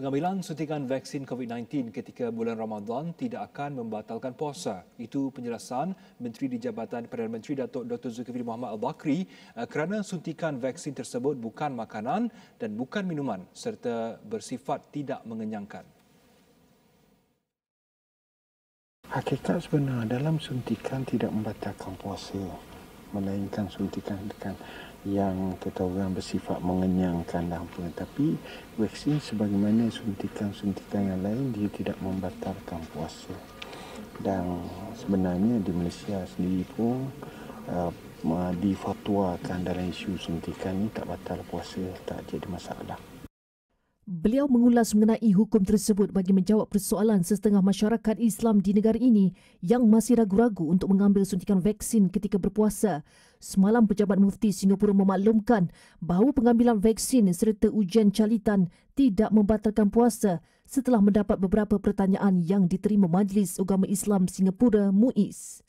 Pengambilan suntikan vaksin COVID-19 ketika bulan Ramadan tidak akan membatalkan puasa. Itu penjelasan Menteri di Jabatan Perdana Menteri Datuk Dr. Zulkifli Muhammad Al-Bakri eh, kerana suntikan vaksin tersebut bukan makanan dan bukan minuman serta bersifat tidak mengenyangkan. Hakikat sebenar dalam suntikan tidak membatalkan puasa melainkan suntikan-suntikan yang kata orang bersifat mengenyangkan dan apa tapi vaksin sebagaimana suntikan-suntikan yang lain dia tidak membatalkan puasa dan sebenarnya di Malaysia sendiri pun uh, difatwakan dalam isu suntikan ini tak batal puasa tak jadi masalah Beliau mengulas mengenai hukum tersebut bagi menjawab persoalan setengah masyarakat Islam di negara ini yang masih ragu-ragu untuk mengambil suntikan vaksin ketika berpuasa. Semalam pejabat mufti Singapura memaklumkan bahawa pengambilan vaksin serta ujian calitan tidak membatalkan puasa setelah mendapat beberapa pertanyaan yang diterima Majlis Agama Islam Singapura MUIS.